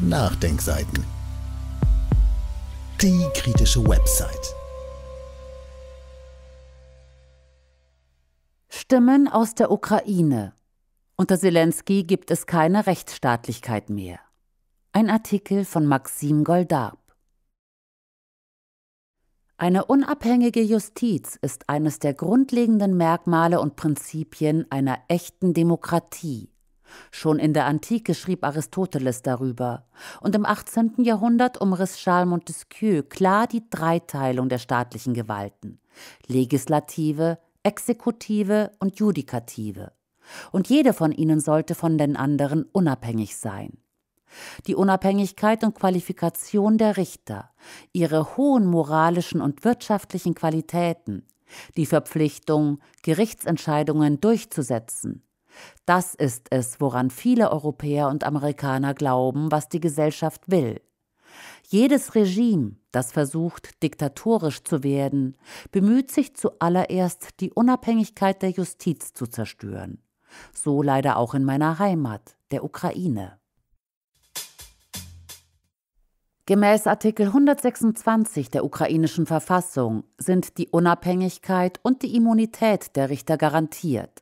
Nachdenkseiten. Die kritische Website. Stimmen aus der Ukraine. Unter Zelensky gibt es keine Rechtsstaatlichkeit mehr. Ein Artikel von Maxim Goldarb. Eine unabhängige Justiz ist eines der grundlegenden Merkmale und Prinzipien einer echten Demokratie. Schon in der Antike schrieb Aristoteles darüber. Und im 18. Jahrhundert umriss Charles Montesquieu klar die Dreiteilung der staatlichen Gewalten: Legislative, Exekutive und Judikative. Und jede von ihnen sollte von den anderen unabhängig sein. Die Unabhängigkeit und Qualifikation der Richter, ihre hohen moralischen und wirtschaftlichen Qualitäten, die Verpflichtung, Gerichtsentscheidungen durchzusetzen, das ist es, woran viele Europäer und Amerikaner glauben, was die Gesellschaft will. Jedes Regime, das versucht, diktatorisch zu werden, bemüht sich zuallererst, die Unabhängigkeit der Justiz zu zerstören. So leider auch in meiner Heimat, der Ukraine. Gemäß Artikel 126 der ukrainischen Verfassung sind die Unabhängigkeit und die Immunität der Richter garantiert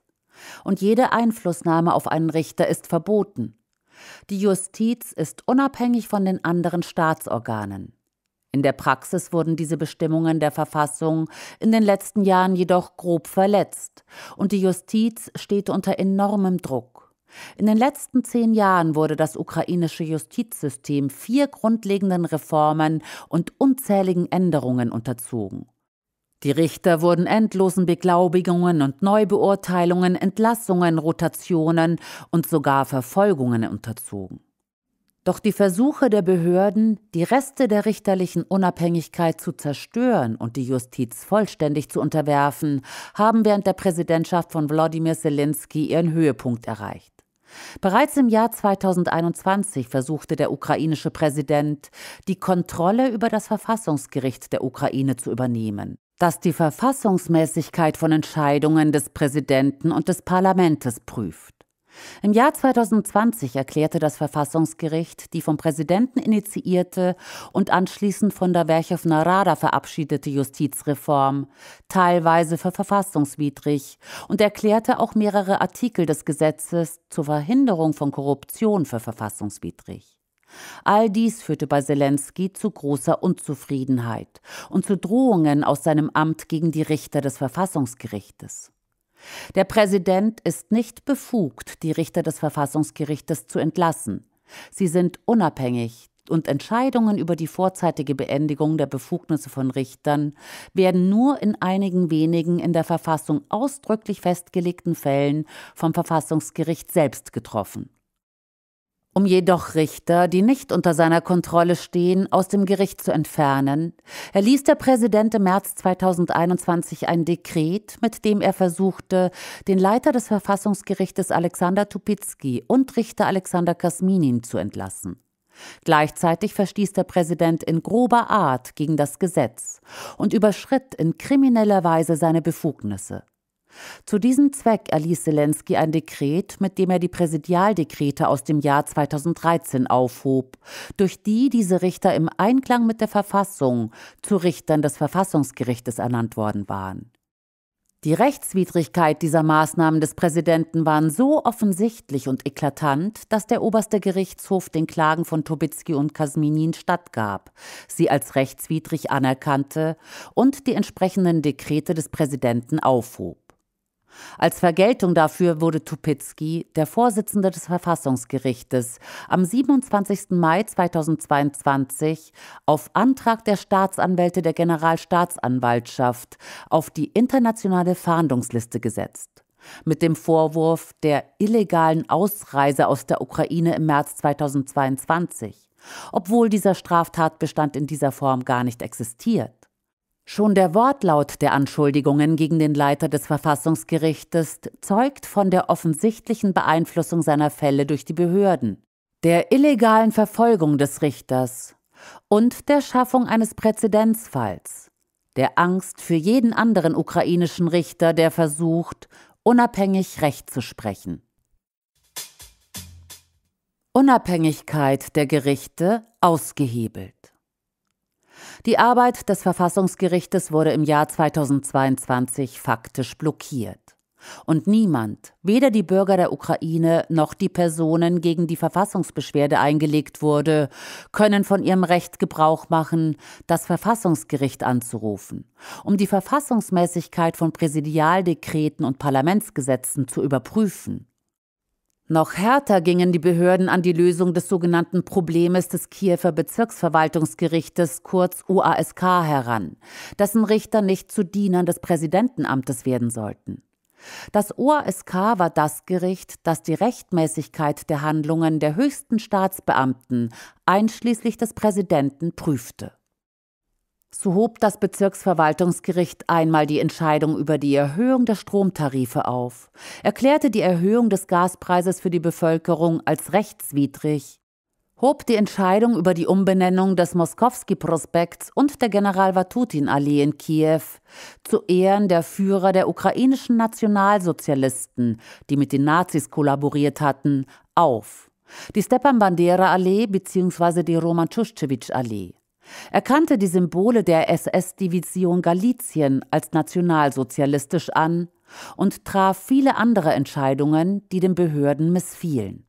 und jede Einflussnahme auf einen Richter ist verboten. Die Justiz ist unabhängig von den anderen Staatsorganen. In der Praxis wurden diese Bestimmungen der Verfassung in den letzten Jahren jedoch grob verletzt, und die Justiz steht unter enormem Druck. In den letzten zehn Jahren wurde das ukrainische Justizsystem vier grundlegenden Reformen und unzähligen Änderungen unterzogen. Die Richter wurden endlosen Beglaubigungen und Neubeurteilungen, Entlassungen, Rotationen und sogar Verfolgungen unterzogen. Doch die Versuche der Behörden, die Reste der richterlichen Unabhängigkeit zu zerstören und die Justiz vollständig zu unterwerfen, haben während der Präsidentschaft von Wladimir Zelensky ihren Höhepunkt erreicht. Bereits im Jahr 2021 versuchte der ukrainische Präsident, die Kontrolle über das Verfassungsgericht der Ukraine zu übernehmen das die Verfassungsmäßigkeit von Entscheidungen des Präsidenten und des Parlamentes prüft. Im Jahr 2020 erklärte das Verfassungsgericht die vom Präsidenten initiierte und anschließend von der Werchowna Rada verabschiedete Justizreform teilweise für verfassungswidrig und erklärte auch mehrere Artikel des Gesetzes zur Verhinderung von Korruption für verfassungswidrig. All dies führte bei Zelensky zu großer Unzufriedenheit und zu Drohungen aus seinem Amt gegen die Richter des Verfassungsgerichtes. Der Präsident ist nicht befugt, die Richter des Verfassungsgerichtes zu entlassen. Sie sind unabhängig und Entscheidungen über die vorzeitige Beendigung der Befugnisse von Richtern werden nur in einigen wenigen in der Verfassung ausdrücklich festgelegten Fällen vom Verfassungsgericht selbst getroffen um jedoch Richter, die nicht unter seiner Kontrolle stehen, aus dem Gericht zu entfernen, erließ der Präsident im März 2021 ein Dekret, mit dem er versuchte, den Leiter des Verfassungsgerichtes Alexander Tupitzky und Richter Alexander Kasminin zu entlassen. Gleichzeitig verstieß der Präsident in grober Art gegen das Gesetz und überschritt in krimineller Weise seine Befugnisse. Zu diesem Zweck erließ Zelensky ein Dekret, mit dem er die Präsidialdekrete aus dem Jahr 2013 aufhob, durch die diese Richter im Einklang mit der Verfassung zu Richtern des Verfassungsgerichtes ernannt worden waren. Die Rechtswidrigkeit dieser Maßnahmen des Präsidenten waren so offensichtlich und eklatant, dass der oberste Gerichtshof den Klagen von Tobitzky und Kasminin stattgab, sie als rechtswidrig anerkannte und die entsprechenden Dekrete des Präsidenten aufhob. Als Vergeltung dafür wurde Tupitzky, der Vorsitzende des Verfassungsgerichtes, am 27. Mai 2022 auf Antrag der Staatsanwälte der Generalstaatsanwaltschaft auf die internationale Fahndungsliste gesetzt. Mit dem Vorwurf der illegalen Ausreise aus der Ukraine im März 2022, obwohl dieser Straftatbestand in dieser Form gar nicht existiert. Schon der Wortlaut der Anschuldigungen gegen den Leiter des Verfassungsgerichtes zeugt von der offensichtlichen Beeinflussung seiner Fälle durch die Behörden, der illegalen Verfolgung des Richters und der Schaffung eines Präzedenzfalls, der Angst für jeden anderen ukrainischen Richter, der versucht, unabhängig Recht zu sprechen. Unabhängigkeit der Gerichte ausgehebelt. Die Arbeit des Verfassungsgerichtes wurde im Jahr 2022 faktisch blockiert. Und niemand, weder die Bürger der Ukraine noch die Personen, gegen die Verfassungsbeschwerde eingelegt wurde, können von ihrem Recht Gebrauch machen, das Verfassungsgericht anzurufen, um die Verfassungsmäßigkeit von Präsidialdekreten und Parlamentsgesetzen zu überprüfen. Noch härter gingen die Behörden an die Lösung des sogenannten Problems des Kiewer Bezirksverwaltungsgerichtes kurz UASK heran, dessen Richter nicht zu Dienern des Präsidentenamtes werden sollten. Das OASK war das Gericht, das die Rechtmäßigkeit der Handlungen der höchsten Staatsbeamten einschließlich des Präsidenten prüfte. So hob das Bezirksverwaltungsgericht einmal die Entscheidung über die Erhöhung der Stromtarife auf, erklärte die Erhöhung des Gaspreises für die Bevölkerung als rechtswidrig, hob die Entscheidung über die Umbenennung des Moskowski-Prospekts und der General-Watutin-Allee in Kiew zu Ehren der Führer der ukrainischen Nationalsozialisten, die mit den Nazis kollaboriert hatten, auf. Die Stepan Bandera-Allee bzw. die Roman-Tschuschewitsch-Allee. Er kannte die Symbole der SS-Division Galizien als nationalsozialistisch an und traf viele andere Entscheidungen, die den Behörden missfielen.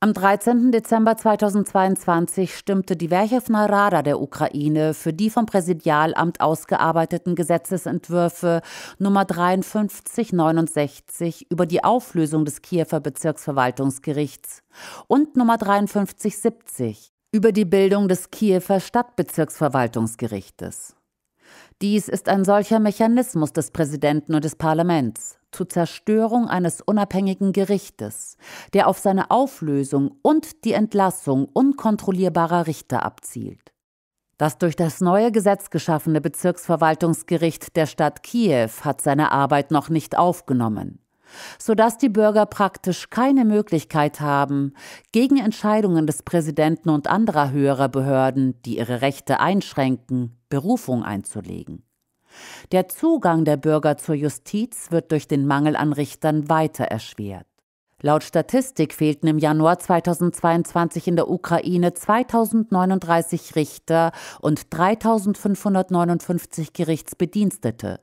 Am 13. Dezember 2022 stimmte die Werchewna Rada der Ukraine für die vom Präsidialamt ausgearbeiteten Gesetzesentwürfe Nummer 5369 über die Auflösung des Kiewer Bezirksverwaltungsgerichts und Nummer 5370 über die Bildung des Kiewer Stadtbezirksverwaltungsgerichtes. Dies ist ein solcher Mechanismus des Präsidenten und des Parlaments zur Zerstörung eines unabhängigen Gerichtes, der auf seine Auflösung und die Entlassung unkontrollierbarer Richter abzielt. Das durch das neue Gesetz geschaffene Bezirksverwaltungsgericht der Stadt Kiew hat seine Arbeit noch nicht aufgenommen sodass die Bürger praktisch keine Möglichkeit haben, gegen Entscheidungen des Präsidenten und anderer höherer Behörden, die ihre Rechte einschränken, Berufung einzulegen. Der Zugang der Bürger zur Justiz wird durch den Mangel an Richtern weiter erschwert. Laut Statistik fehlten im Januar 2022 in der Ukraine 2039 Richter und 3559 Gerichtsbedienstete.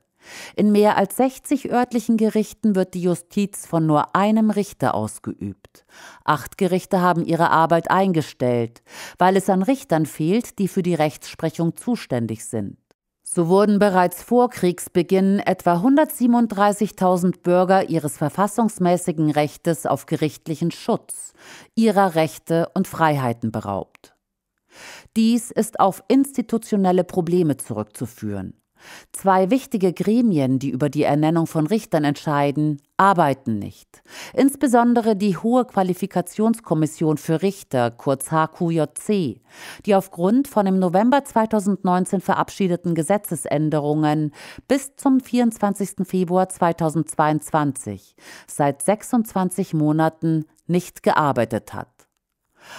In mehr als 60 örtlichen Gerichten wird die Justiz von nur einem Richter ausgeübt. Acht Gerichte haben ihre Arbeit eingestellt, weil es an Richtern fehlt, die für die Rechtsprechung zuständig sind. So wurden bereits vor Kriegsbeginn etwa 137.000 Bürger ihres verfassungsmäßigen Rechtes auf gerichtlichen Schutz, ihrer Rechte und Freiheiten beraubt. Dies ist auf institutionelle Probleme zurückzuführen. Zwei wichtige Gremien, die über die Ernennung von Richtern entscheiden, arbeiten nicht. Insbesondere die Hohe Qualifikationskommission für Richter, kurz HQJC, die aufgrund von im November 2019 verabschiedeten Gesetzesänderungen bis zum 24. Februar 2022 seit 26 Monaten nicht gearbeitet hat.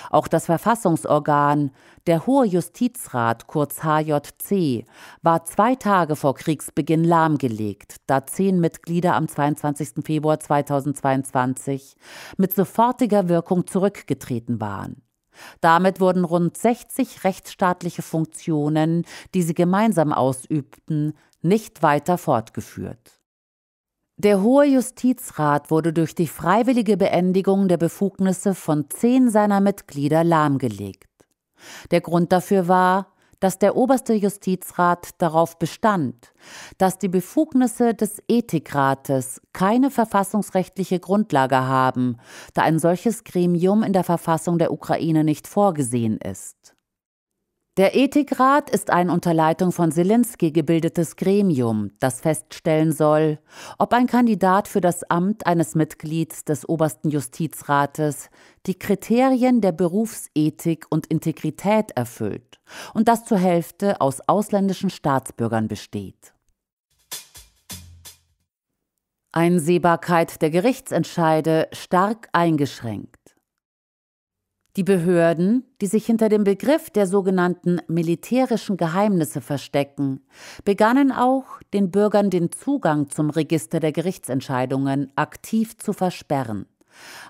Auch das Verfassungsorgan, der Hohe Justizrat, kurz HJC, war zwei Tage vor Kriegsbeginn lahmgelegt, da zehn Mitglieder am 22. Februar 2022 mit sofortiger Wirkung zurückgetreten waren. Damit wurden rund 60 rechtsstaatliche Funktionen, die sie gemeinsam ausübten, nicht weiter fortgeführt. Der Hohe Justizrat wurde durch die freiwillige Beendigung der Befugnisse von zehn seiner Mitglieder lahmgelegt. Der Grund dafür war, dass der oberste Justizrat darauf bestand, dass die Befugnisse des Ethikrates keine verfassungsrechtliche Grundlage haben, da ein solches Gremium in der Verfassung der Ukraine nicht vorgesehen ist. Der Ethikrat ist ein unter Leitung von Selinski gebildetes Gremium, das feststellen soll, ob ein Kandidat für das Amt eines Mitglieds des obersten Justizrates die Kriterien der Berufsethik und Integrität erfüllt und das zur Hälfte aus ausländischen Staatsbürgern besteht. Einsehbarkeit der Gerichtsentscheide stark eingeschränkt. Die Behörden, die sich hinter dem Begriff der sogenannten militärischen Geheimnisse verstecken, begannen auch, den Bürgern den Zugang zum Register der Gerichtsentscheidungen aktiv zu versperren.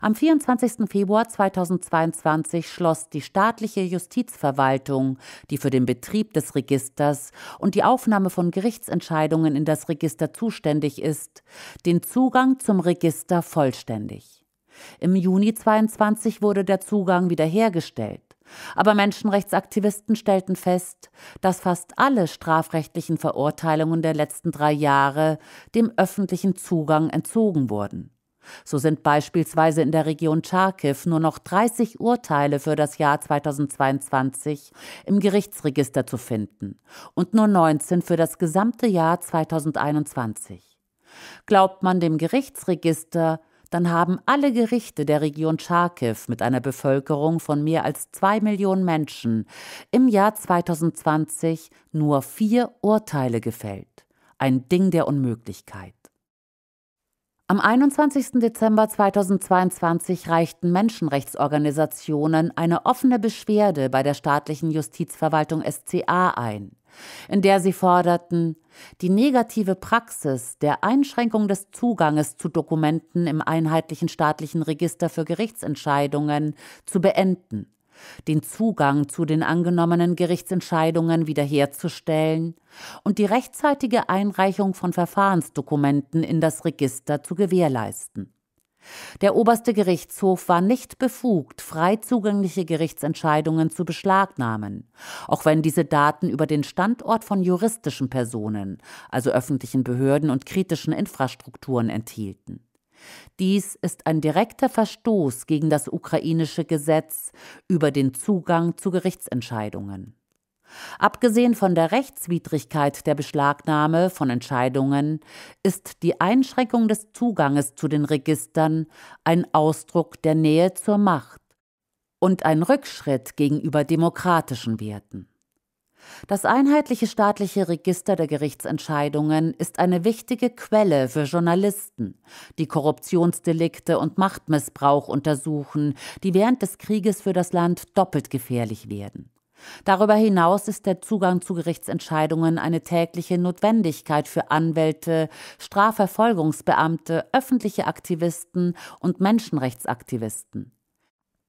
Am 24. Februar 2022 schloss die staatliche Justizverwaltung, die für den Betrieb des Registers und die Aufnahme von Gerichtsentscheidungen in das Register zuständig ist, den Zugang zum Register vollständig. Im Juni 22 wurde der Zugang wiederhergestellt. Aber Menschenrechtsaktivisten stellten fest, dass fast alle strafrechtlichen Verurteilungen der letzten drei Jahre dem öffentlichen Zugang entzogen wurden. So sind beispielsweise in der Region Charkiw nur noch 30 Urteile für das Jahr 2022 im Gerichtsregister zu finden und nur 19 für das gesamte Jahr 2021. Glaubt man dem Gerichtsregister, dann haben alle Gerichte der Region Charkiw mit einer Bevölkerung von mehr als zwei Millionen Menschen im Jahr 2020 nur vier Urteile gefällt. Ein Ding der Unmöglichkeit. Am 21. Dezember 2022 reichten Menschenrechtsorganisationen eine offene Beschwerde bei der staatlichen Justizverwaltung SCA ein, in der sie forderten, die negative Praxis der Einschränkung des Zuganges zu Dokumenten im einheitlichen staatlichen Register für Gerichtsentscheidungen zu beenden, den Zugang zu den angenommenen Gerichtsentscheidungen wiederherzustellen und die rechtzeitige Einreichung von Verfahrensdokumenten in das Register zu gewährleisten der oberste Gerichtshof war nicht befugt, frei zugängliche Gerichtsentscheidungen zu beschlagnahmen, auch wenn diese Daten über den Standort von juristischen Personen, also öffentlichen Behörden und kritischen Infrastrukturen enthielten. Dies ist ein direkter Verstoß gegen das ukrainische Gesetz über den Zugang zu Gerichtsentscheidungen. Abgesehen von der Rechtswidrigkeit der Beschlagnahme von Entscheidungen ist die Einschränkung des Zuganges zu den Registern ein Ausdruck der Nähe zur Macht und ein Rückschritt gegenüber demokratischen Werten. Das einheitliche staatliche Register der Gerichtsentscheidungen ist eine wichtige Quelle für Journalisten, die Korruptionsdelikte und Machtmissbrauch untersuchen, die während des Krieges für das Land doppelt gefährlich werden. Darüber hinaus ist der Zugang zu Gerichtsentscheidungen eine tägliche Notwendigkeit für Anwälte, Strafverfolgungsbeamte, öffentliche Aktivisten und Menschenrechtsaktivisten.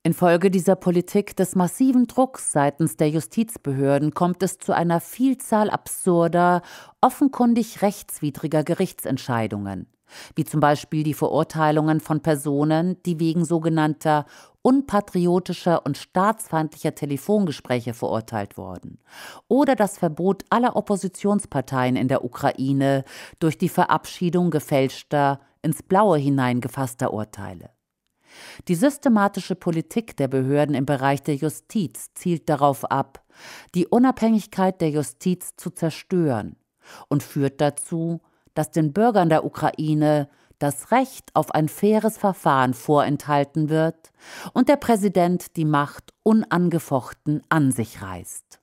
Infolge dieser Politik des massiven Drucks seitens der Justizbehörden kommt es zu einer Vielzahl absurder, offenkundig rechtswidriger Gerichtsentscheidungen, wie zum Beispiel die Verurteilungen von Personen, die wegen sogenannter unpatriotischer und staatsfeindlicher Telefongespräche verurteilt worden oder das Verbot aller Oppositionsparteien in der Ukraine durch die Verabschiedung gefälschter, ins Blaue hineingefasster Urteile. Die systematische Politik der Behörden im Bereich der Justiz zielt darauf ab, die Unabhängigkeit der Justiz zu zerstören und führt dazu, dass den Bürgern der Ukraine das Recht auf ein faires Verfahren vorenthalten wird und der Präsident die Macht unangefochten an sich reißt.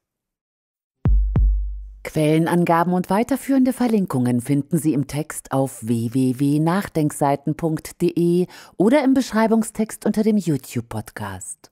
Quellenangaben und weiterführende Verlinkungen finden Sie im Text auf www.nachdenkseiten.de oder im Beschreibungstext unter dem YouTube-Podcast.